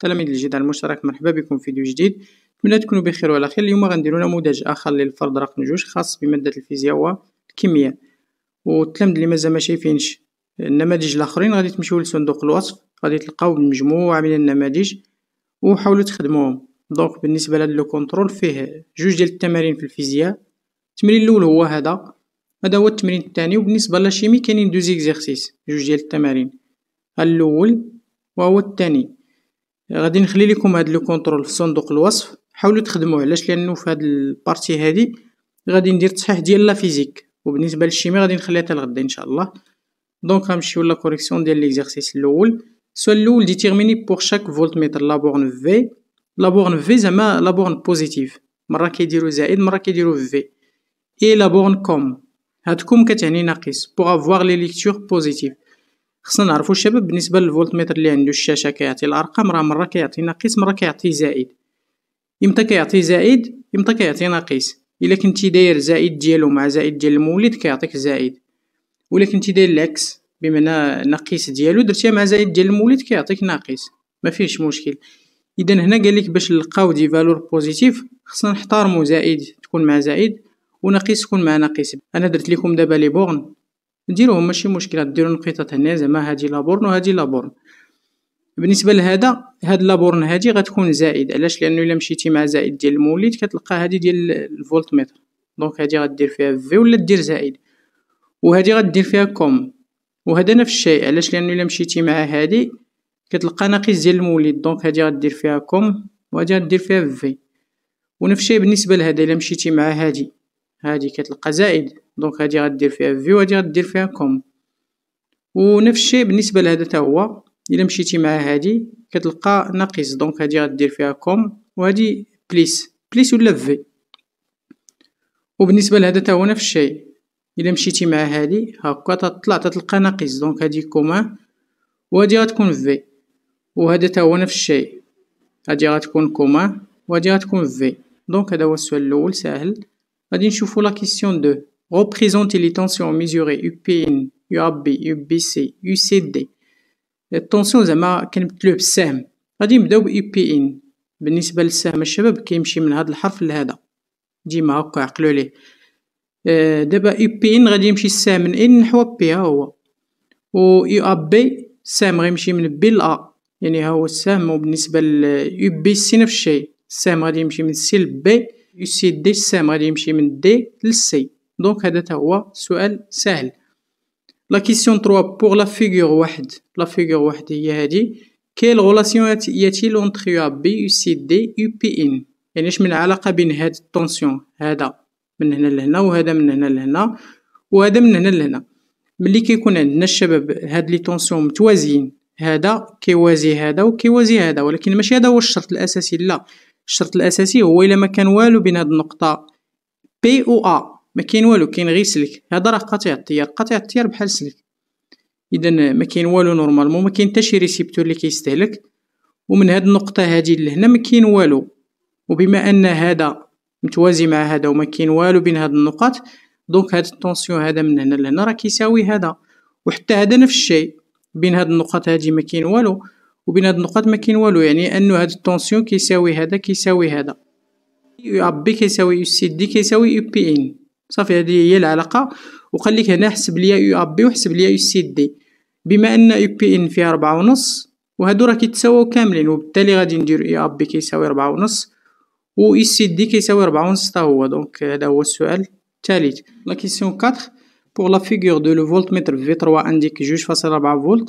تلاميذ الجدار المشترك مرحبا بكم في فيديو جديد نتمنى تكونوا بخير وعلى خير اليوم غنديروا نموذج اخر للفرض رقم جوج خاص بماده الفيزياء والكيمياء والتلاميذ اللي مازال ما شايفينش النماذج الاخرين غادي تمشيو لصندوق الوصف غادي تلقاو مجموعه من النماذج وحاولوا تخدموهم دونك بالنسبه لهاد لو كونترول فيه جوج ديال التمارين في الفيزياء التمرين الاول هو هذا هذا هو التمرين الثاني وبالنسبه للشيمي كاينين دوز اكزرسيس جوج ديال التمارين الاول وهو الثاني غادي نخلي لكم هاد لو كونترول في صندوق الوصف حاولوا تخدموه علاش لانه في هاد البارتي هادي غادي ندير تصحيح ديال لا فيزيك وبالنسبه للشيمي غادي نخليها حتى لغدا ان شاء الله دونك غنمشيو لا كوريكسيون ديال ليكزارسيس الاول السؤال الاول ديتيرميني بور شاك فولت ميتر لا بورن في لا بورن في زعما لا بورن بوزيتيف مره كيديروا زائد مره كيديروا في اي لا بورن كوم هاد كوم كتعني ناقص بوغ افوار لي ليكتور بوزيتيف خصنا نعرفو الشباب بالنسبه للفولت متر اللي عنده الشاشه كيعطي الارقام راه مره كيعطي ناقص مره كيعطي زائد امتى كيعطي زائد امتى كيعطي ناقص الا كنتي داير زائد ديالو مع زائد ديال المولد كيعطيك زائد ولا كنتي داير العكس بمعنى ناقص ديالو درتيها مع زائد ديال المولد كيعطيك ناقص ما فيهش مشكل اذا هنا قال لك باش نلقاو دي فالور بوزيتيف خصنا نحتارمو زائد تكون مع زائد وناقص تكون مع ناقص انا درت لكم دابا لي بورن ديروهم ماشي مشكله ديرو النقيطات هنا زعما هادي لابورن وهادي لابورن بالنسبه لهذا هاد لابورن هادي غتكون زائد علاش لانه الا مشيتي مع زائد ديال المولد كتلقى هادي ديال الفولت متر دونك هادي غدير فيها في ولا دير زائد وهادي غدير فيها كوم وهذا نفس الشيء علاش لانه الا مشيتي مع هادي كتلقى ناقص ديال المولد دونك هادي غدير فيها كوم وهادي غدير فيها في ونفس الشيء بالنسبه لهذا الا مشيتي مع هادي هادي كتلقى زائد دونك هادي غدير فيها فيو هادي غدير فيها كوم ونفس الشيء بالنسبه لهذا حتى هو الا مشيتي مع هادي كتلقى ناقص دونك هادي غدير فيها كوم وهادي بليس بليس ولا في وبالنسبه لهذا حتى هو نفس الشيء الا مشيتي مع هادي هكا تطلع تتلقى ناقص دونك هادي كوما وهادي غتكون في وهذا حتى هو نفس الشيء هادي غتكون كوما وهادي غتكون في دونك هذا هو السؤال الاول ساهل غادي نشوفو لا كيسيون 2 représenter les tensions mesurées UPN, UAB, UBC, UCD التونسيون زعما كنبدلوه بالسهم غادي نبداو بإي بي إن بالنسبة للسهم الشباب كيمشي من هاد الحرف لهذا ديما هكا عقلو ليه آه، دابا إي بي إن غادي يمشي السهم من إن نحو بي ها هو و إي أ بي السهم غيمشي من بي لأ يعني ها هو السهم وبالنسبة ل إي بي سي نفس الشيء السهم غادي يمشي من سي لبي يو سي دي السهم غادي يمشي من دي للسي دونك هذا هو سؤال سهل لا كيسيون 3 بوغ لا فيغور واحد لا فيغور واحد هي هادي كيل غولاسيون ياتيل اونتر يو بي يو سي دي يو بي ان يعني اش من علاقه بين هاد التونسيون هذا من هنا لهنا وهذا من هنا لهنا وهذا من هنا لهنا ملي كيكون عندنا الشباب هاد لي تونسيون متوازيين هذا كيوازي هذا وكيوازي هذا ولكن ماشي هذا هو الشرط الاساسي لا الشرط الاساسي هو الا ما كان والو بين هاد النقطه بي و ا ما كاين والو كاين غير سلك هذا راه قطع التيار قطع التيار بحال سلك اذا ما كاين والو نورمالمون ما كاين حتى شي ريسيبتور اللي كيستهلك ومن هاد النقطه هادي لهنا ما كاين والو وبما ان هذا متوازي مع هذا وما كاين والو بين هاد النقط دونك هاد التونسيون هذا من هنا لهنا راه كيساوي هذا وحتى هذا نفس الشيء بين هاد النقط هادي ما كاين والو وبين هاد النقط ما كاين والو يعني انه هاد التونسيون كيساوي هذا كيساوي هذا يو ابي بي كيساوي يو سي دي كيساوي يو بي ان صافي هذه هي العلاقه وقال لك هنا حسب ليا يو ا بي وحسب ليا يو سي دي بما ان يو بي ان فيها 4 ونص وهادو راه كيتساووا كاملين وبالتالي غادي ندير اي ا بي كيساوي 4 ونص و اي سي دي كيساوي 4 ونص حتى هو دونك هذا هو السؤال الثالث لا كيسيون 4 pour la figure de le voltmètre V3 indique juge face à 4 فولت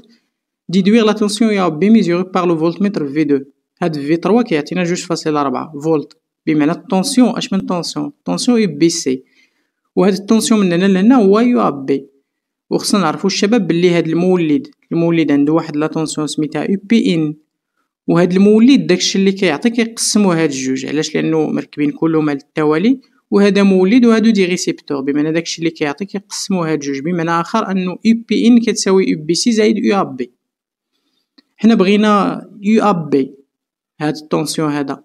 déduire la tension يا بي mesurée par le voltmètre V2 هاد V3 كيعطينا 2.4 فولت بمعنى التونسيون اش من تونسيون تونسيون يو بي سي وهذا التونسيون من هنا لهنا هو يو بي وخصنا نعرفوا الشباب باللي هذا المولد المولد عنده واحد لا تونسيون سميتها او بي ان وهاد المولد داكشي اللي كيعطي كيقسموا هاد الجوج علاش لانه مركبين كلهم على التوالي وهذا مولد وهادو دي ريسيبتور بمعنى داكشي اللي كيعطي كيقسموا هاد الجوج بمعنى اخر انه او بي ان كتساوي او بي سي زائد او ا بي حنا بغينا يو ا بي هاد التونسيون هذا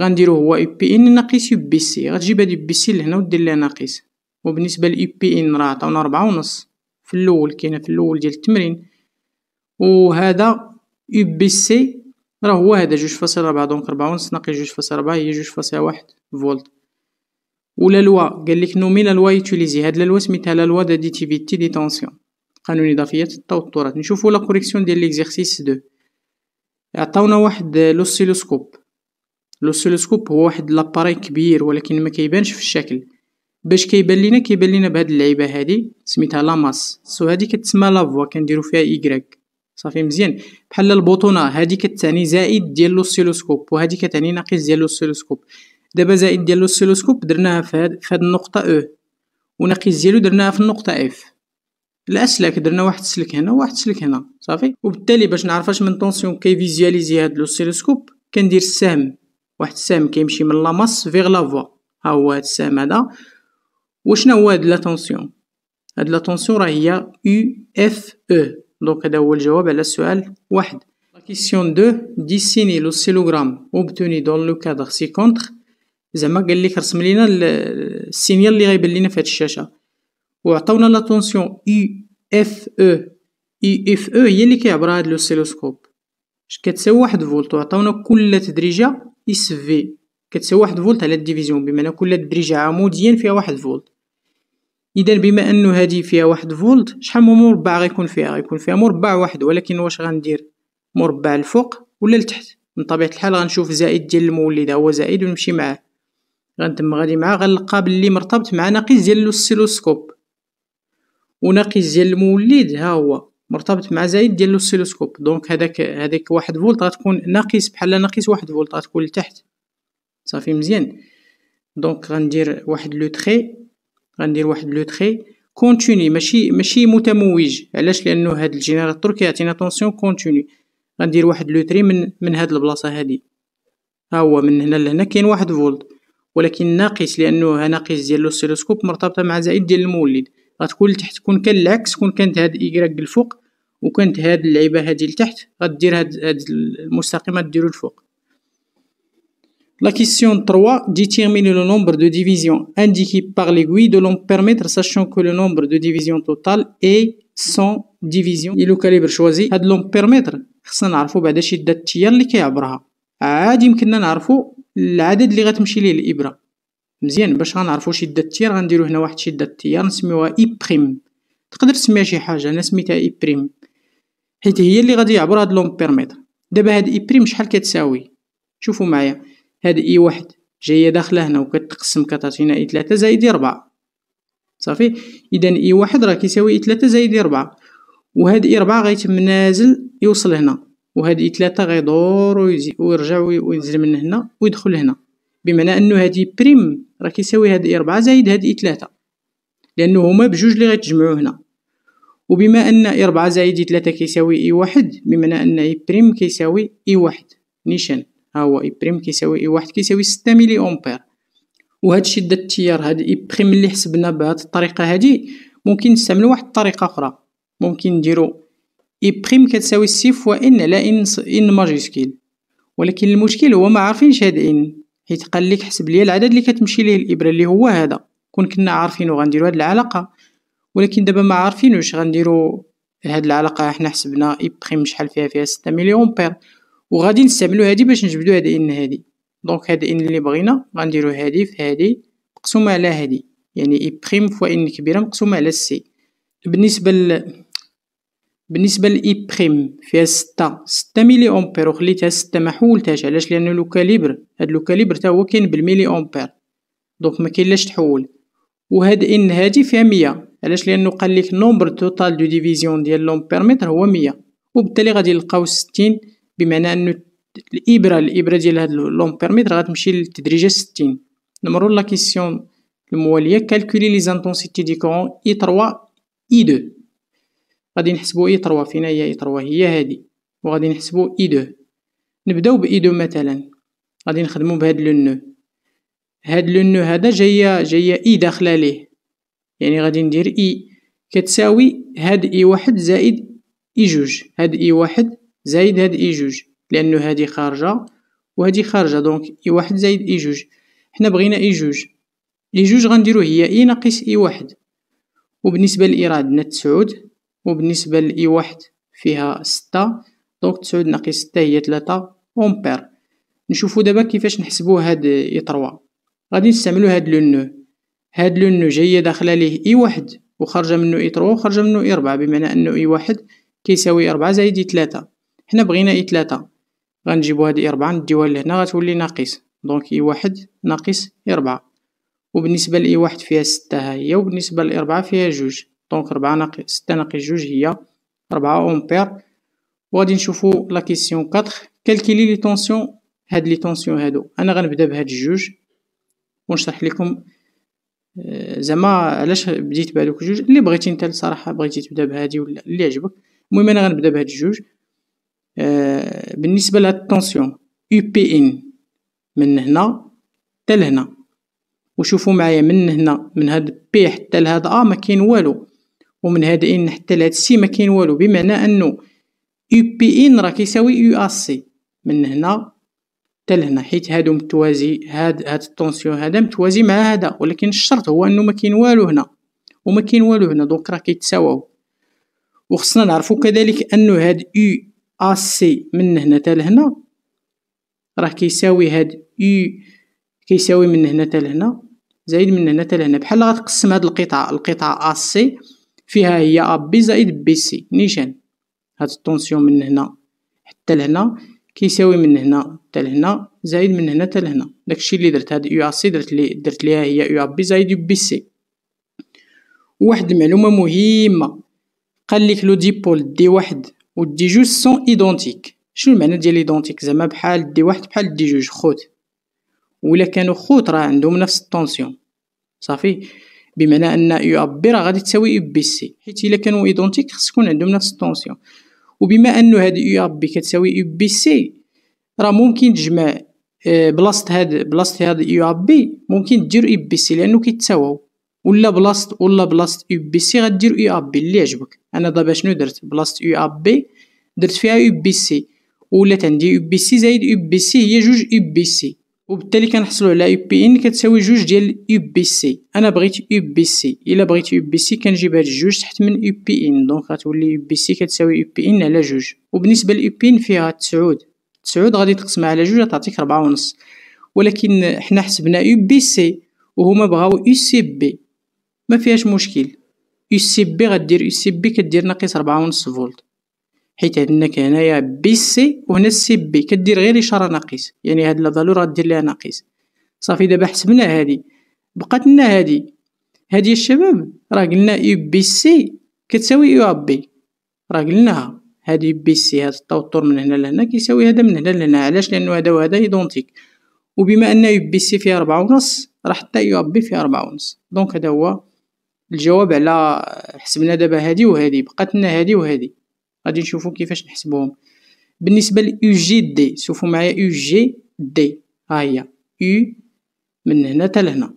غنديرو هو اي بي ان ناقص يو بي سي غتجيب هاد يو بي سي لهنا ودير ليها ناقص وبالنسبه لاي بي ان راه عطاونا ربعة ونص في الاول كاينه في الاول ديال التمرين وهذا يو بي سي راه هو هذا جوج فاصله ربعة دونك ربعة ونص ناقص جوج فاصله ربعة هي جوج فاصله واحد فولت ولا لوا قال لك نومي لا لوا يوتيليزي هاد لا لوا سميتها لا لوا داديتيفيتي دي تونسيون قانون اضافيات التوترات نشوفو لا كوريكسيون ديال ليكزيرسيس دو عطاونا واحد لوسيلوسكوب لوسيلوسكوب هو واحد لاباري كبير ولكن ما كيبانش في الشكل باش كيبان لينا كيبان لينا بهاد اللعيبه هادي سميتها لاماس سو هادي كتسمى لافوا كنديرو فيها ايغريك صافي مزيان بحال البوطونه هادي كتعني زائد ديال لوسيلوسكوب وهادي كتعني ناقص ديال لوسيلوسكوب دابا زائد ديال لوسيلوسكوب درناها في هاد في هاد النقطه او e، وناقص ديالو درناها في النقطه اف الاسلاك درنا واحد السلك هنا وواحد السلك هنا صافي وبالتالي باش نعرف اش من طونسيون كيفيزياليزي هاد لوسيلوسكوب كندير السهم واحد السهم كيمشي من لاماس فيغ لافوا ها هو هاد السهم هذا وشنو هو هاد لا تونسيون هاد لا تونسيون راه هي يو اف او دونك هذا هو الجواب على السؤال واحد لا كيسيون دو ديسيني لو سيلوغرام اوبتوني دون لو كادر سي كونتر زعما قال لك رسم لينا السينيال اللي غيبان لينا في هاد الشاشه وعطاونا لا تونسيون يو اف او اي اف او هي اللي كيعبر هاد لو سيلوسكوب كتساوي واحد فولت وعطاونا كل تدريجه اس في كتساوي واحد فولت على الديفيزيون بمعنى كل دريجة عموديا فيها واحد فولت اذا بما انه هذه فيها واحد فولت شحال من مربع غيكون فيها غيكون فيها مربع واحد ولكن واش غندير مربع الفوق ولا لتحت من طبيعه الحال غنشوف زائد ديال المولد هو زائد ونمشي معاه غنتم غادي معاه غنلقى باللي مرتبط مع ناقص ديال الاوسيلوسكوب وناقص ديال المولد ها هو مرتبط مع زايد ديال لوسيلوسكوب دونك هذاك هذيك واحد فولت غتكون ناقص بحال ناقص واحد فولت غتكون لتحت صافي مزيان دونك غندير واحد لو تري غندير واحد لو تري كونتيني ماشي ماشي متموج علاش لانه هاد الجينيراتور كيعطينا طونسيون كونتيني غندير واحد لو تري من من هاد البلاصه هادي ها هو من هنا لهنا كاين واحد فولت ولكن ناقص لانه ناقص ديال لوسيلوسكوب مرتبطه مع زائد ديال المولد غتكون لتحت كون كان العكس كون كانت هاد ايكراك الفوق وكنت هاد اللعيبه هادي لتحت غدير هاد, هاد المستقيمه ديرو الفوق La question 3, déterminer le nombre de divisions indiquées par دو لون بيرميتر ساشون كو لو نومبر دو ديفيزيون توتال اي 100 ديفيزيون اي لو كاليبر شوازي هاد لون بيرميتر خصنا نعرفو بعدا شدة التيار اللي كيعبرها. عادي يمكننا نعرفو العدد اللي غتمشي ليه الإبرة. مزيان باش غنعرفو شدة التيار غنديرو هنا واحد شدة التيار نسميوها إي بريم. تقدر تسميها شي حاجة أنا سميتها إي بريم. حيت هي اللي غادي يعبر هاد لونغ بيرميتر دابا هاد اي بريم شحال كتساوي شوفوا معايا هاد اي واحد جايه داخله هنا وكتقسم كتعطينا اي 3 زائد 4 صافي اذا اي واحد راه كيساوي اي 3 زائد 4 وهاد اي 4 غيتم نازل يوصل هنا وهاد اي 3 غيدور ويرجع وينزل من هنا ويدخل هنا بمعنى انه هاد اي بريم راه كيساوي هاد اي 4 زائد هاد اي 3 لانه هما بجوج اللي غيتجمعوا هنا وبما أن 4 زائد 3 كيساوي إي واحد بمعنى أن إي بريم كيساوي إي واحد نيشان ها هو إي بريم كيساوي إي واحد كيساوي 6 ميلي أمبير وهاد الشيء التيار هاد إي بريم اللي حسبنا بهاد الطريقة هادي ممكن نستعملو واحد الطريقة أخرى ممكن نديرو إي بريم كتساوي سي فوا إن على إن إن ماجيسكيل ولكن المشكل هو ما عارفينش هاد إن حيت قال لك حسب ليا العدد اللي كتمشي ليه الإبرة اللي هو هذا كون كنا عارفين غنديرو هاد العلاقة ولكن دابا ما عارفين واش غنديرو هاد العلاقه حنا حسبنا اي بريم شحال فيها فيها 6 مليون بير وغادي نستعملو هادي باش نجبدو هاد ان هادي دونك هاد ان اللي بغينا غنديرو هادي في هادي مقسومه على هادي يعني اي بريم فوا ان كبيره مقسومه على سي بالنسبه ل... بالنسبه لاي بريم فيها ستة ستة ميلي امبير وخليتها ستة ما حولتهاش علاش لان لو كاليبر هاد لو كاليبر تا هو كاين بالميلي امبير دونك ما كاين تحول وهاد ان هادي فيها مية علاش لانه قال لك نومبر توتال دو ديفيزيون ديال لومبيرمتر هو 100 وبالتالي غادي نلقاو 60 بمعنى انه الابره الابره ديال هاد لومبيرمتر غتمشي للتدريجه 60 نمرو لا كيسيون المواليه كالكولي لي زانتونسيتي دي كورون اي 3 اي 2 غادي نحسبو اي 3 فينا هي اي 3 هي هادي وغادي نحسبو اي 2 نبداو باي 2 مثلا غادي نخدمو بهاد لو نو هاد لو نو هذا جايه جايه اي داخله ليه يعني غادي ندير اي e. كتساوي هاد اي e واحد زائد اي e جوج هاد اي واحد زائد هاد اي جوج لانه هادي خارجه وهادي خارجه دونك اي واحد زائد اي جوج حنا بغينا اي جوج اي جوج غنديرو هي اي ناقص اي واحد وبالنسبه لاي راه عندنا تسعود وبالنسبه لاي واحد فيها ستة دونك تسعود ناقص ستة هي تلاتة امبير نشوفو دابا كيفاش نحسبو هاد اي تروا غادي نستعملو هاد لو نو هاد لون نو جاية داخلة ليه اي واحد وخرجة منو اي ترو وخرجة منو اي ربعة بمعنى انو اي واحد كيساوي أربعة زايد اي تلاتة حنا بغينا اي تلاتة غنجيبو هاد اي ربعة نديوها لهنا غتولي ناقص دونك اي واحد ناقص اي ربعة وبالنسبة لاي واحد فيها ستة ها هي وبالنسبة لاي ربعة فيها جوج دونك ربعة ناقص ستة ناقص جوج هي ربعة أمبير وغادي نشوفو لا كيسيون 4 كالكيلي لي طونسيون هاد لي طونسيون هادو انا غنبدا بهاد الجوج ونشرح لكم زعما علاش بديت بهذوك جوج اللي بغيتي نتا الصراحه بغيتي تبدا بهادي ولا اللي عجبك المهم انا غنبدا بهاد الجوج آه، بالنسبه لهاد التونسيون يو بي ان من هنا حتى لهنا وشوفوا معايا من هنا من هاد بي حتى لهاد ا ما كاين والو ومن هاد ان حتى لهاد سي ما كاين والو بمعنى انه يو بي ان راه كيساوي يو ا سي من هنا حتى لهنا حيت هادو متوازي هاد هاد التونسيون هذا متوازي مع هذا ولكن الشرط هو انه ما كاين والو هنا وما كاين والو هنا دونك راه كيتساواو وخصنا نعرفو كذلك انه هاد يو ا سي من هنا حتى لهنا راه كيساوي هاد يو كيساوي من هنا حتى لهنا زائد من هنا حتى لهنا بحال غتقسم هاد القطعه القطعه ا سي فيها هي ا بي زائد بي سي نيشان هاد التونسيون من هنا حتى لهنا كيساوي من هنا حتى لهنا زائد من هنا حتى لهنا داكشي اللي درت هاد يو سي درت لي درت ليها هي يو بي زائد يو بي سي واحد المعلومه مهمه قال لك لو ديبول دي واحد ودي جوج سون ايدونتيك شنو المعنى ديال ايدونتيك زعما بحال دي واحد بحال دي جوج خوت ولا كانوا خوت راه عندهم نفس الطونسيون صافي بمعنى ان يو بي راه غادي تساوي يو بي سي حيت الا كانوا ايدونتيك خص يكون عندهم نفس الطونسيون وبما انه هاد يو اب بي كتساوي يو بي سي راه ممكن تجمع آه، بلاصه هاد بلاصه هاد يو اب بي ممكن دير يو بي سي لانه كيتساواو ولا بلاصه ولا بلاصه يو بي سي غدير يو اب بي اللي يعجبك انا دابا شنو درت بلاصه يو اب بي درت فيها يو بي سي ولات عندي يو بي سي زائد يو بي سي هي جوج يو بي سي وبالتالي كنحصلوا على يو بي ان كتساوي جوج ديال يو بي سي انا بغيت يو بي سي الا بغيت يو بي سي كنجيب هاد الجوج تحت من يو بي ان دونك غتولي يو بي سي كتساوي يو بي ان على جوج وبالنسبه ليو بي ان فيها تسعود تسعود غادي تقسمها على جوج تعطيك ربعة ونص ولكن حنا حسبنا يو بي سي وهما بغاو يو سي بي ما فيهاش مشكل يو سي بي غدير يو سي بي كدير ناقص ربعة ونص فولت حيت عندك هنايا بي سي وهنا سي بي كدير غير اشاره ناقص يعني هاد لا فالور غدير ليها ناقص صافي دابا حسبنا هادي بقات لنا هادي هادي الشباب راه قلنا يو بي سي كتساوي يو بي راه قلناها هادي بي سي هاد التوتر من هنا لهنا كيساوي هذا من هنا لهنا علاش لانه هذا وهذا ايدونتيك وبما ان يو بي سي فيها ربعة ونص راه حتى يو بي فيها ربعة ونص دونك هذا هو الجواب على حسبنا دابا هادي وهادي بقات لنا هادي وهادي غادي نشوفو كيفاش نحسبوهم بالنسبه ل يو جي دي شوفوا معايا يو جي دي ها هي يو من هنا حتى لهنا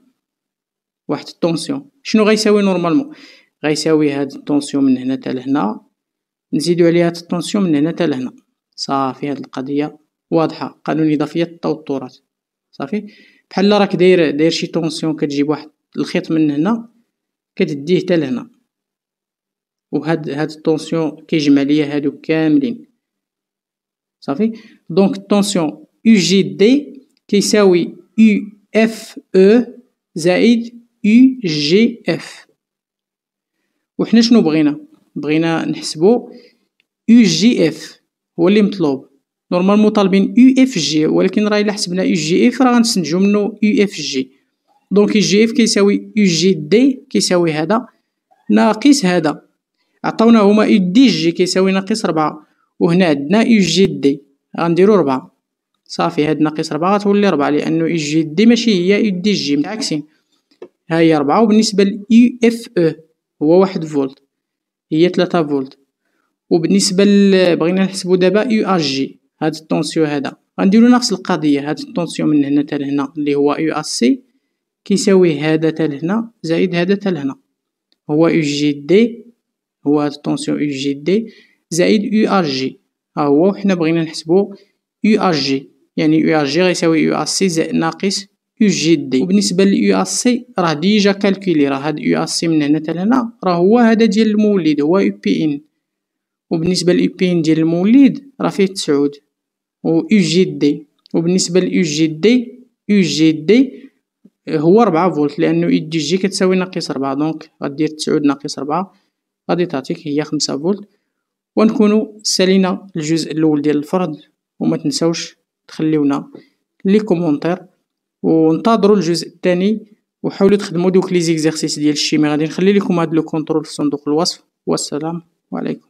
واحد التونسيون شنو غيساوي نورمالمون غيساوي هاد التونسيون من هنا حتى لهنا نزيدو عليها هاد التونسيون من هنا حتى لهنا صافي هاد القضيه واضحه قانون اضافيه التوترات صافي بحال راك داير داير شي تونسيون كتجيب واحد الخيط من هنا كتديه حتى لهنا وهاد هاد التونسيون كيجمع ليا هادو كاملين صافي دونك التونسيون يو جي دي كيساوي يو اف او زائد يو جي اف وحنا شنو بغينا بغينا نحسبو يو جي اف هو اللي مطلوب نورمال مطالبين يو اف جي ولكن راه الا حسبنا يو جي اف راه غنستنتجو منو يو اف جي دونك يو جي اف كيساوي يو جي دي كيساوي هذا ناقص هذا عطاونا هما او دي جي كيساوي ناقص ربعة وهنا عندنا اي جي دي غنديرو ربعة صافي هاد ناقص ربعة غتولي ربعة لأنه اي جي دي ماشي هي اي دي جي متعاكسين ها هي ربعة وبالنسبة اي اف او هو واحد فولت هي تلاتة فولت وبالنسبة بغينا نحسبو دابا اي ار جي هاد التونسيو هذا غنديرو نفس القضية هاد التونسيو من هنا تال هنا اللي هو اي ا سي كيساوي هذا تال هنا زائد هذا تال هنا هو اي جي دي هو هاد التونسيون إي جي دي زائد إي ار جي ها هو وحنا بغينا نحسبو إي ار جي يعني إي ار جي غيساوي إي ار سي زائد ناقص إي جي دي وبالنسبه ليو ار سي راه ديجا كالكولي راه هاد إي ار سي من هنا حتى لهنا راه هو هذا ديال المولد هو إي بي ان وبالنسبه ليو بي ان ديال المولد راه فيه تسعود و إي جي دي وبالنسبه ليو جي دي إي جي دي هو 4 فولت لانه اي دي جي كتساوي ناقص 4 دونك غدير 9 ناقص 4 غادي تعطيك هي خمسة فولت ونكونوا سالينا الجزء الاول ديال الفرد وما تنساوش تخليونا لي كومونتير وانتظروا الجزء الثاني وحاولوا تخدموا دوك لي زيكزارسيس ديال الشيمي غادي نخلي لكم هاد لو كونترول في صندوق الوصف والسلام عليكم